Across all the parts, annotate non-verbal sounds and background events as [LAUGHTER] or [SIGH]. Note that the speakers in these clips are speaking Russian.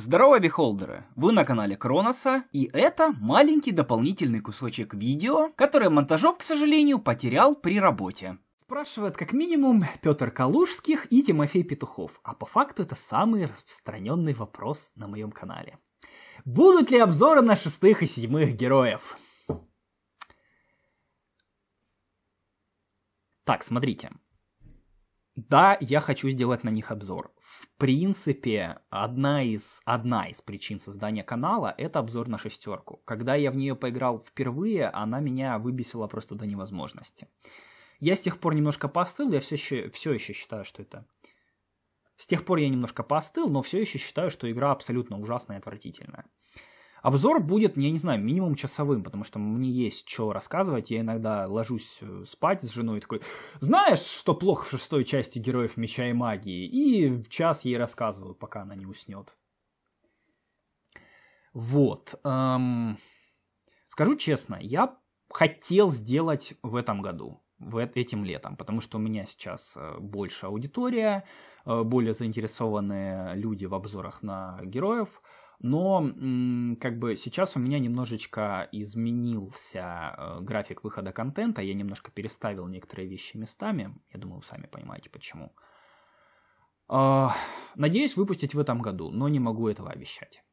Здорово, бихолдеры! Вы на канале Кроноса, и это маленький дополнительный кусочек видео, который монтажер, к сожалению, потерял при работе. Спрашивают как минимум Петр Калужских и Тимофей Петухов, а по факту это самый распространенный вопрос на моем канале. Будут ли обзоры на шестых и седьмых героев? Так, смотрите. Да, я хочу сделать на них обзор. В принципе, одна из, одна из причин создания канала — это обзор на шестерку. Когда я в нее поиграл впервые, она меня выбесила просто до невозможности. Я с тех пор немножко постыл, я все еще, все еще считаю, что это... С тех пор я немножко постыл, но все еще считаю, что игра абсолютно ужасная и отвратительная. Обзор будет, я не знаю, минимум часовым, потому что мне есть что рассказывать. Я иногда ложусь э, спать с женой такой, знаешь, что плохо в шестой части Героев Меча и Магии? И час ей рассказываю, пока она не уснет. Вот. Эм, скажу честно, я хотел сделать в этом году, в этим летом, потому что у меня сейчас э, больше аудитория, э, более заинтересованные люди в обзорах на героев – но как бы сейчас у меня немножечко изменился э, график выхода контента, я немножко переставил некоторые вещи местами, я думаю, вы сами понимаете почему. А, надеюсь выпустить в этом году, но не могу этого обещать.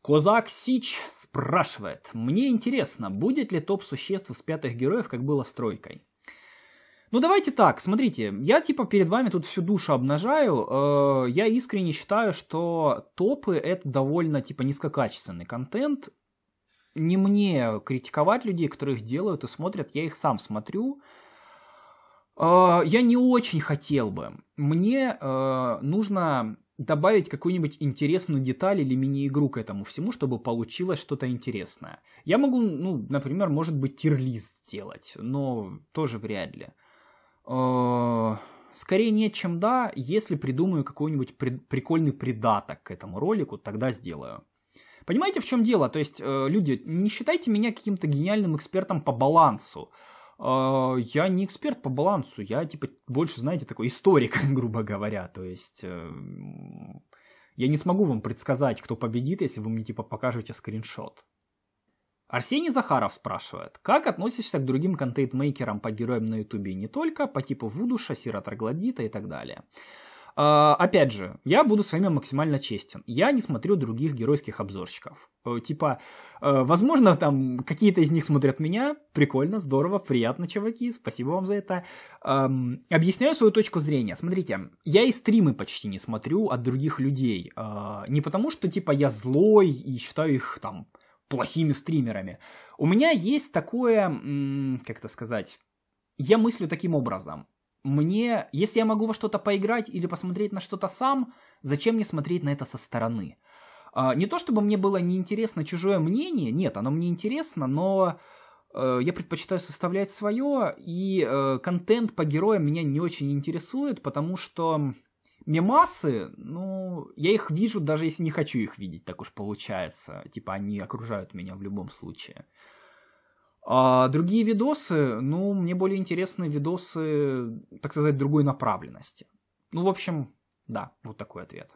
Козак Сич спрашивает, мне интересно, будет ли топ существ с пятых героев, как было с тройкой? Ну давайте так, смотрите, я типа перед вами тут всю душу обнажаю, э, я искренне считаю, что топы это довольно типа низкокачественный контент, не мне критиковать людей, которые их делают и смотрят, я их сам смотрю. Э, я не очень хотел бы. Мне э, нужно добавить какую-нибудь интересную деталь или мини-игру к этому всему, чтобы получилось что-то интересное. Я могу, ну, например, может быть, тирлист сделать, но тоже вряд ли. Э, скорее нет, чем да. Если придумаю какой-нибудь при прикольный придаток к этому ролику, тогда сделаю. Понимаете, в чем дело? То есть, э, люди, не считайте меня каким-то гениальным экспертом по балансу. Э, я не эксперт по балансу, я, типа, больше, знаете, такой историк, [LAUGHS] грубо говоря. То есть, э, я не смогу вам предсказать, кто победит, если вы мне, типа, покажете скриншот. Арсений Захаров спрашивает, как относишься к другим контент-мейкерам по героям на ютубе не только, по типу Вудуша, Сира Троглодита и так далее. Uh, опять же, я буду с вами максимально честен. Я не смотрю других геройских обзорщиков. Uh, типа, uh, возможно, там какие-то из них смотрят меня. Прикольно, здорово, приятно, чуваки. Спасибо вам за это. Объясняю свою точку зрения. Смотрите, я и стримы почти не смотрю от других людей. А, не потому, что, типа, я злой и считаю их там плохими стримерами. У меня есть такое, как это сказать, я мыслю таким образом. Мне, если я могу во что-то поиграть или посмотреть на что-то сам, зачем мне смотреть на это со стороны? А, не то чтобы мне было неинтересно чужое мнение, нет, оно мне интересно, но э, я предпочитаю составлять свое, и э, контент по героям меня не очень интересует, потому что Мемасы, ну, я их вижу, даже если не хочу их видеть, так уж получается. Типа, они окружают меня в любом случае. А другие видосы, ну, мне более интересны видосы, так сказать, другой направленности. Ну, в общем, да, вот такой ответ.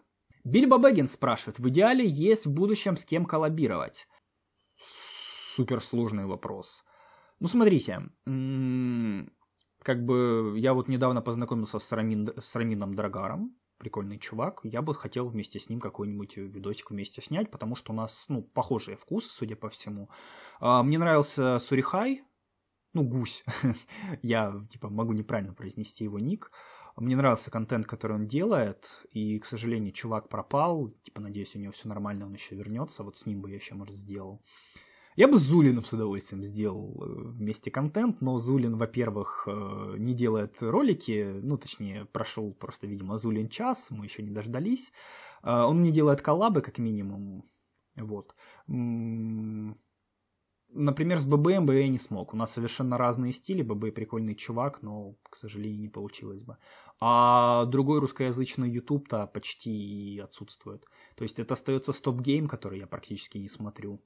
Бильбо Бэггин спрашивает, в идеале есть в будущем с кем коллабировать? Суперсложный вопрос. Ну, смотрите, как бы я вот недавно познакомился с, Рамин, с Рамином Драгаром, прикольный чувак. Я бы хотел вместе с ним какой-нибудь видосик вместе снять, потому что у нас, ну, похожие вкусы, судя по всему. А, мне нравился Сурихай, ну, гусь. [LAUGHS] я, типа, могу неправильно произнести его ник. Мне нравился контент, который он делает, и, к сожалению, чувак пропал. Типа, надеюсь, у него все нормально, он еще вернется. Вот с ним бы я еще, может, сделал. Я бы Зулином с удовольствием сделал э, вместе контент, но Зулин, во-первых, э, не делает ролики, ну, точнее, прошел просто, видимо, Зулин час, мы еще не дождались. Э, он не делает коллабы, как минимум, вот. Например, с ББМ бы я не смог. У нас совершенно разные стили. ББ прикольный чувак, но, к сожалению, не получилось бы. А другой русскоязычный YouTube-то почти отсутствует. То есть это остается стоп-гейм, который я практически не смотрю.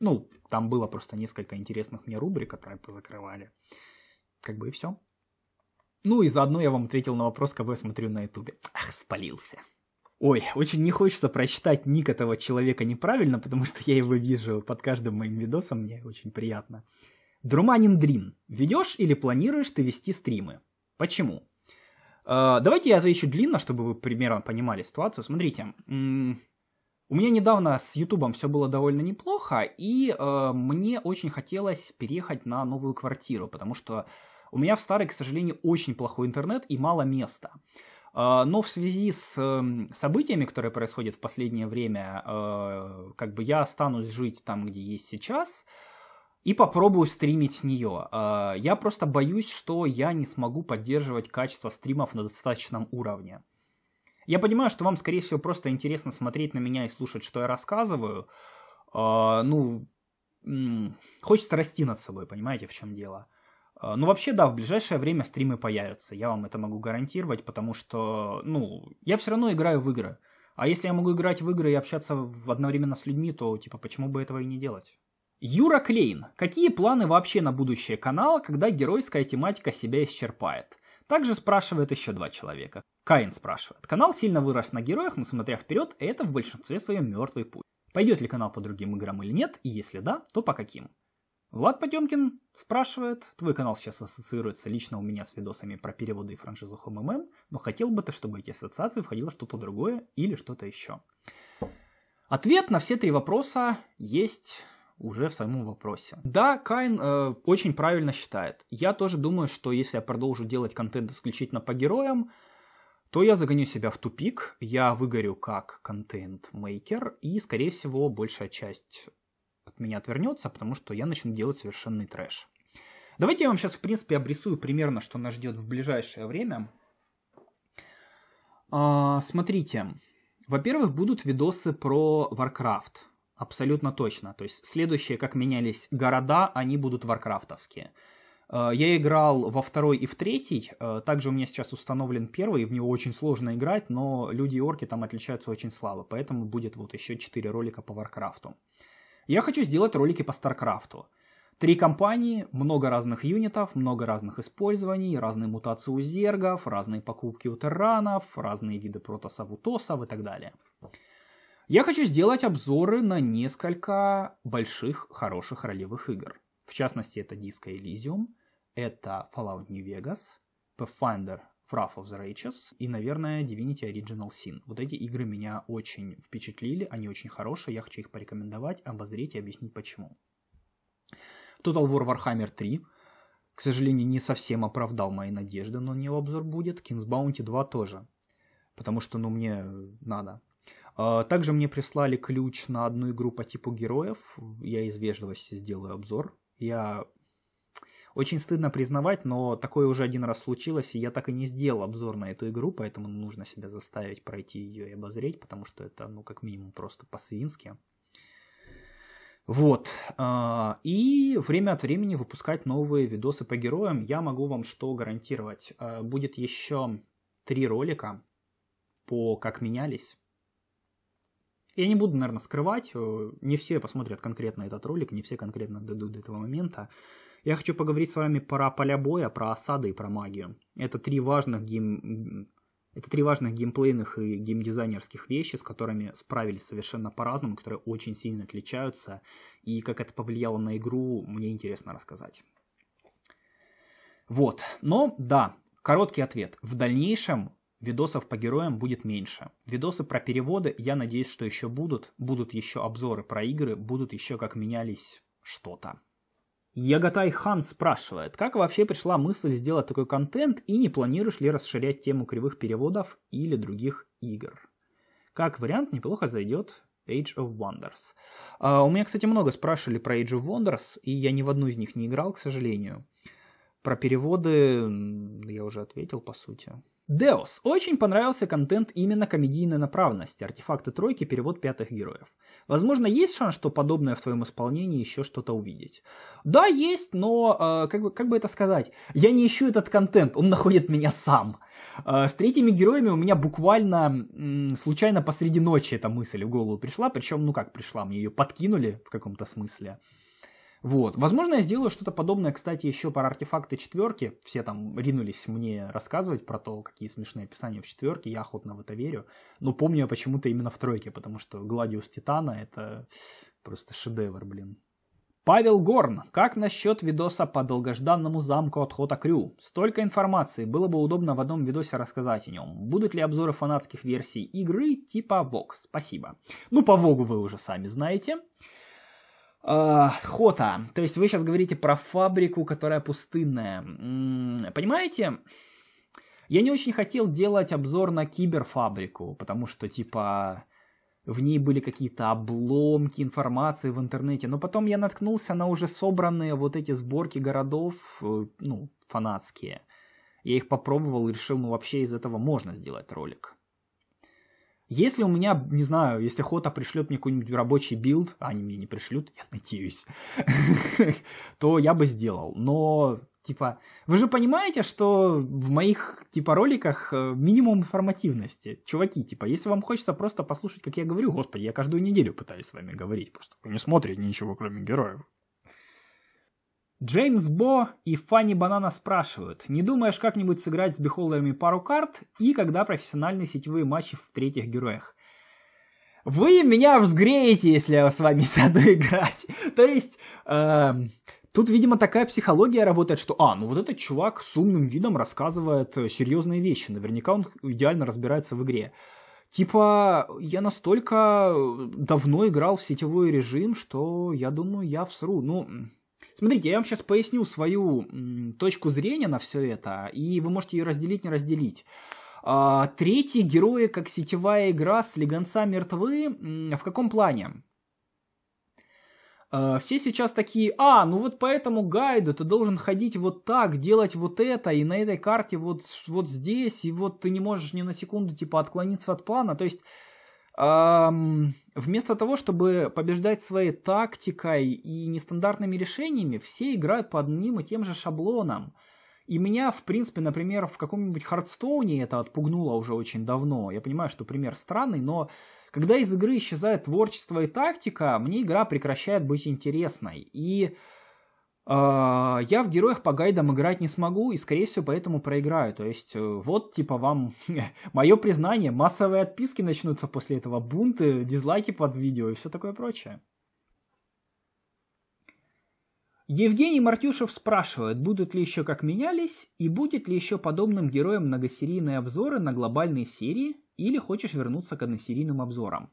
Ну, там было просто несколько интересных мне рубрик, которые позакрывали. Как бы и все. Ну и заодно я вам ответил на вопрос, кого я смотрю на ютубе. Ах, спалился. Ой, очень не хочется прочитать ник этого человека неправильно, потому что я его вижу под каждым моим видосом, мне очень приятно. Друманин Дрин, ведешь или планируешь ты вести стримы? Почему? Э, давайте я заищу длинно, чтобы вы примерно понимали ситуацию. Смотрите, у меня недавно с Ютубом все было довольно неплохо, и э, мне очень хотелось переехать на новую квартиру, потому что у меня в старой, к сожалению, очень плохой интернет и мало места. Э, но в связи с эм, событиями, которые происходят в последнее время, э, как бы я останусь жить там, где есть сейчас, и попробую стримить с нее. Э, я просто боюсь, что я не смогу поддерживать качество стримов на достаточном уровне. Я понимаю, что вам, скорее всего, просто интересно смотреть на меня и слушать, что я рассказываю. Э, ну, хочется расти над собой, понимаете, в чем дело. А, ну, вообще, да, в ближайшее время стримы появятся, я вам это могу гарантировать, потому что, ну, я все равно играю в игры. А если я могу играть в игры и общаться одновременно с людьми, то, типа, почему бы этого и не делать? Юра Клейн. Какие планы вообще на будущее канала, когда геройская тематика себя исчерпает? Также спрашивает еще два человека. Каин спрашивает. Канал сильно вырос на героях, но смотря вперед, это в большинстве своем мертвый путь. Пойдет ли канал по другим играм или нет, и если да, то по каким? Влад Потемкин спрашивает, твой канал сейчас ассоциируется лично у меня с видосами про переводы и франшизу HMM, но хотел бы ты, чтобы эти ассоциации входило что-то другое или что-то еще? Ответ на все три вопроса есть уже в самом вопросе. Да, Кайн э, очень правильно считает. Я тоже думаю, что если я продолжу делать контент исключительно по героям, то я загоню себя в тупик, я выгорю как контент-мейкер, и, скорее всего, большая часть от меня отвернется, потому что я начну делать совершенный трэш. Давайте я вам сейчас, в принципе, обрисую примерно, что нас ждет в ближайшее время. А, смотрите, во-первых, будут видосы про Warcraft. Абсолютно точно. То есть следующие, как менялись города, они будут варкрафтовские. Э, я играл во второй и в третий, э, также у меня сейчас установлен первый, и в него очень сложно играть, но люди и орки там отличаются очень слабо, поэтому будет вот еще 4 ролика по Варкрафту. Я хочу сделать ролики по Старкрафту. Три компании, много разных юнитов, много разных использований, разные мутации у зергов, разные покупки у терранов, разные виды протосов, утосов и так далее. Я хочу сделать обзоры на несколько больших, хороших ролевых игр. В частности, это Disco Elysium, это Fallout New Vegas, Pathfinder Wrath of the Righteous и, наверное, Divinity Original Sin. Вот эти игры меня очень впечатлили, они очень хорошие, я хочу их порекомендовать, обозреть и объяснить почему. Total War Warhammer 3, к сожалению, не совсем оправдал мои надежды, но на него обзор будет. Kings Bounty 2 тоже, потому что, ну, мне надо. А, также мне прислали ключ на одну игру по типу героев, я из вежливости сделаю обзор. Я очень стыдно признавать, но такое уже один раз случилось, и я так и не сделал обзор на эту игру, поэтому нужно себя заставить пройти ее и обозреть, потому что это, ну, как минимум, просто по-свински. Вот. А, и время от времени выпускать новые видосы по героям. Я могу вам что гарантировать. А, будет еще три ролика по «Как менялись». Я не буду, наверное, скрывать, э, не все посмотрят конкретно этот ролик, не все конкретно дойдут до этого момента. Я хочу поговорить с вами про поля боя, про осады и про магию. Это три важных гейм... Это три важных геймплейных и геймдизайнерских вещи, с которыми справились совершенно по-разному, которые очень сильно отличаются. И как это повлияло на игру, мне интересно рассказать. Вот. Но, да, короткий ответ. В дальнейшем видосов по героям будет меньше. Видосы про переводы, я надеюсь, что еще будут. Будут еще обзоры про игры, будут еще как менялись что-то. Ягатай Хан спрашивает, как вообще пришла мысль сделать такой контент и не планируешь ли расширять тему кривых переводов или других игр? Как вариант, неплохо зайдет Age of Wonders. А, у меня, кстати, много спрашивали про Age of Wonders, и я ни в одну из них не играл, к сожалению. Про переводы я уже ответил, по сути. Деос. Очень понравился контент именно комедийной направленности, артефакты тройки, перевод пятых героев. Возможно, есть шанс, что подобное в твоем исполнении еще что-то увидеть. Да, есть, но э, как, бы, как бы это сказать? Я не ищу этот контент, он находит меня сам. Э, с третьими героями у меня буквально м, случайно посреди ночи эта мысль в голову пришла, причем, ну как пришла, мне ее подкинули в каком-то смысле. Вот. Возможно, я сделаю что-то подобное, кстати, еще про артефакты четверки. Все там ринулись мне рассказывать про то, какие смешные описания в четверке. Я охотно в это верю. Но помню я почему-то именно в тройке, потому что Гладиус Титана — это просто шедевр, блин. Павел Горн, как насчет видоса по долгожданному замку от Хота Крю? Столько информации, было бы удобно в одном видосе рассказать о нем. Будут ли обзоры фанатских версий игры типа Вог? Спасибо. Ну, по Вогу вы уже сами знаете. Э, Хота. То есть вы сейчас говорите про фабрику, которая пустынная. Понимаете? Я не очень хотел делать обзор на киберфабрику, потому что, типа, в ней были какие-то обломки информации в интернете. Но потом я наткнулся на уже собранные вот эти сборки городов, э, ну, фанатские. Я их попробовал и решил, ну, вообще из этого можно сделать ролик. Если у меня, не знаю, если Хота пришлет мне какой-нибудь рабочий билд, а они мне не пришлют, я надеюсь, [LAUGHS] то я бы сделал. Но, типа, вы же понимаете, что в моих, типа, роликах э, минимум информативности. Чуваки, типа, если вам хочется просто послушать, как я говорю, господи, я каждую неделю пытаюсь с вами говорить, просто вы не смотрите ничего, кроме героев. Джеймс Бо и Фанни Банана спрашивают, не думаешь как-нибудь сыграть с бихолдерами пару карт и когда профессиональные сетевые матчи в третьих героях? Вы меня взгреете, если я с вами сяду [LAUGHS] играть. То есть, э, тут, видимо, такая психология работает, что, а, ну вот этот чувак с умным видом рассказывает серьезные вещи, наверняка он идеально разбирается в игре. Типа, я настолько давно играл в сетевой режим, что я думаю, я всру. Ну, Смотрите, я вам сейчас поясню свою точку зрения на все это, и вы можете ее разделить, не разделить. А, Третьи герои, как сетевая игра, слегонца мертвы. В каком плане? А, все сейчас такие, а, ну вот по этому гайду ты должен ходить вот так, делать вот это, и на этой карте вот, вот здесь, и вот ты не можешь ни на секунду, типа, отклониться от плана. То есть, Вместо того, чтобы побеждать своей тактикой и нестандартными решениями, все играют по одним и тем же шаблонам. И меня, в принципе, например, в каком-нибудь Хардстоуне это отпугнуло уже очень давно. Я понимаю, что пример странный, но когда из игры исчезает творчество и тактика, мне игра прекращает быть интересной. И а, я в героях по гайдам играть не смогу и, скорее всего, поэтому проиграю. То есть, э, вот, типа, вам [LAUGHS] мое признание, массовые отписки начнутся после этого, бунты, дизлайки под видео и все такое прочее. Евгений Мартюшев спрашивает, будут ли еще как менялись и будет ли еще подобным героям многосерийные обзоры на глобальные серии или хочешь вернуться к односерийным обзорам.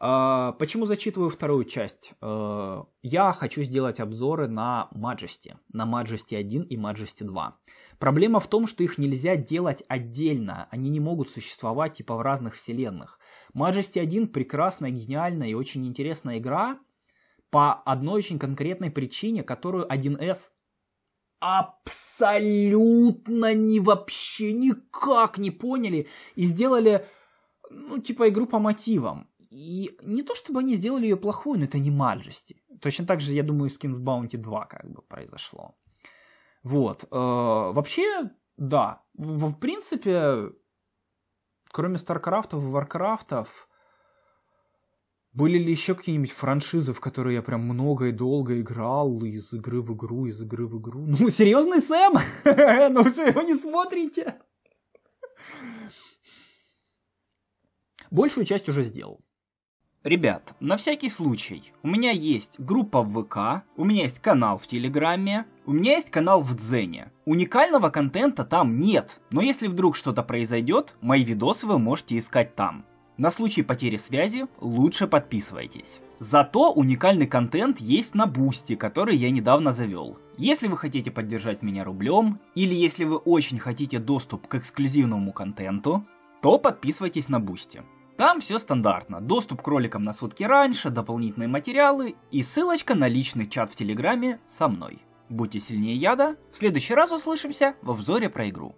А, почему зачитываю вторую часть? Э, я хочу сделать обзоры на Majesty, на Majesty 1 и Majesty 2. Проблема в том, что их нельзя делать отдельно, они не могут существовать типа в разных вселенных. Majesty 1 прекрасная, гениальная и очень интересная игра по одной очень конкретной причине, которую 1С абсолютно не вообще никак не поняли и сделали ну, типа игру по мотивам. И не то чтобы они сделали ее плохую, но это не мальжести. Точно так же, я думаю, Skins Bounty 2 как бы произошло. Вот. Э, вообще, да. В, в принципе, кроме Старкрафтов и Варкрафтов, были ли еще какие-нибудь франшизы, в которые я прям много и долго играл из игры в игру, из игры в игру? Ну, [LAUGHS] серьезный Сэм? [LAUGHS] ну, вы его не смотрите? Большую часть уже сделал. Ребят, на всякий случай, у меня есть группа в ВК, у меня есть канал в Телеграме, у меня есть канал в Дзене. Уникального контента там нет, но если вдруг что-то произойдет, мои видосы вы можете искать там. На случай потери связи лучше подписывайтесь. Зато уникальный контент есть на Бусти, который я недавно завел. Если вы хотите поддержать меня рублем, или если вы очень хотите доступ к эксклюзивному контенту, то подписывайтесь на Бусти. Там все стандартно. Доступ к роликам на сутки раньше, дополнительные материалы и ссылочка на личный чат в Телеграме со мной. Будьте сильнее яда. В следующий раз услышимся в обзоре про игру.